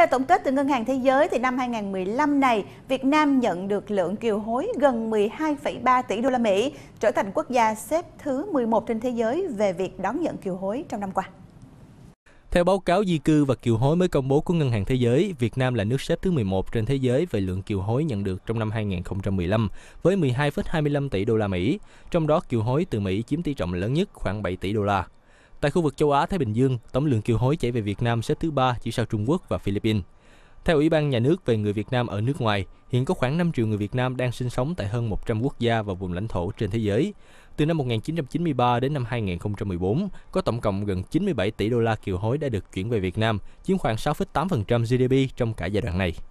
Theo tổng kết từ Ngân hàng Thế giới thì năm 2015 này, Việt Nam nhận được lượng kiều hối gần 12,3 tỷ đô la Mỹ, trở thành quốc gia xếp thứ 11 trên thế giới về việc đón nhận kiều hối trong năm qua. Theo báo cáo di cư và kiều hối mới công bố của Ngân hàng Thế giới, Việt Nam là nước xếp thứ 11 trên thế giới về lượng kiều hối nhận được trong năm 2015 với 12,25 tỷ đô la Mỹ, trong đó kiều hối từ Mỹ chiếm tỷ trọng lớn nhất khoảng 7 tỷ đô la. Tại khu vực châu Á Thái Bình Dương, tổng lượng kiều hối chảy về Việt Nam xếp thứ ba chỉ sau Trung Quốc và Philippines. Theo Ủy ban Nhà nước về người Việt Nam ở nước ngoài, hiện có khoảng 5 triệu người Việt Nam đang sinh sống tại hơn 100 quốc gia và vùng lãnh thổ trên thế giới. Từ năm 1993 đến năm 2014, có tổng cộng gần 97 tỷ đô la kiều hối đã được chuyển về Việt Nam, chiếm khoảng 6,8% GDP trong cả giai đoạn này.